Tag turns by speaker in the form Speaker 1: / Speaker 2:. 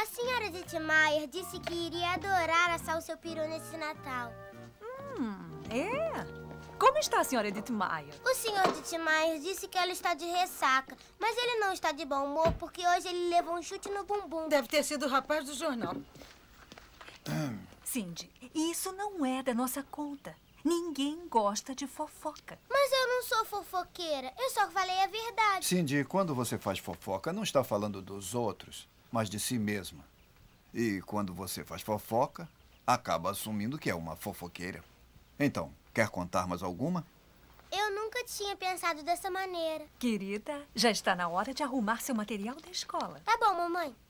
Speaker 1: A senhora Dittmeier disse que iria adorar assar o seu peru nesse Natal.
Speaker 2: Hum, é? Como está a senhora Dittmeier?
Speaker 1: O senhor Dittmeier disse que ela está de ressaca, mas ele não está de bom
Speaker 3: humor porque hoje ele levou um chute no bumbum. Deve ter sido o rapaz do jornal. Cindy, isso não é da nossa conta. Ninguém gosta de fofoca. Mas eu não sou fofoqueira. Eu só falei a verdade.
Speaker 4: Cindy, quando você faz fofoca, não está falando dos outros mas de si mesma. E quando você faz fofoca, acaba assumindo que é uma fofoqueira. Então, quer contar mais alguma?
Speaker 3: Eu nunca tinha pensado dessa maneira.
Speaker 2: Querida, já está na hora de arrumar seu material da escola.
Speaker 1: Tá bom, mamãe.